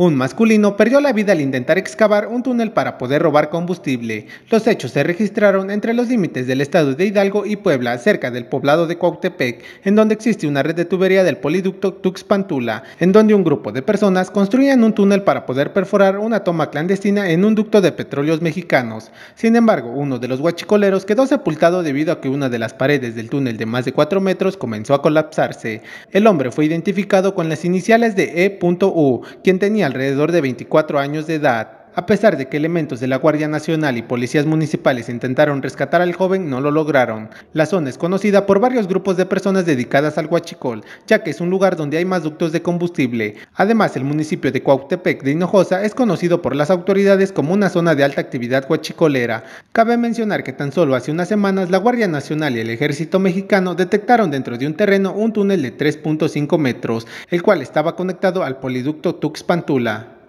Un masculino perdió la vida al intentar excavar un túnel para poder robar combustible. Los hechos se registraron entre los límites del estado de Hidalgo y Puebla, cerca del poblado de Cuautepec, en donde existe una red de tubería del poliducto Tuxpantula, en donde un grupo de personas construían un túnel para poder perforar una toma clandestina en un ducto de petróleos mexicanos. Sin embargo, uno de los guachicoleros quedó sepultado debido a que una de las paredes del túnel de más de 4 metros comenzó a colapsarse. El hombre fue identificado con las iniciales de E.U, quien tenía alrededor de 24 años de edad, a pesar de que elementos de la Guardia Nacional y policías municipales intentaron rescatar al joven, no lo lograron. La zona es conocida por varios grupos de personas dedicadas al huachicol, ya que es un lugar donde hay más ductos de combustible. Además, el municipio de Cuautepec de Hinojosa es conocido por las autoridades como una zona de alta actividad huachicolera. Cabe mencionar que tan solo hace unas semanas la Guardia Nacional y el Ejército Mexicano detectaron dentro de un terreno un túnel de 3.5 metros, el cual estaba conectado al poliducto Tuxpantula.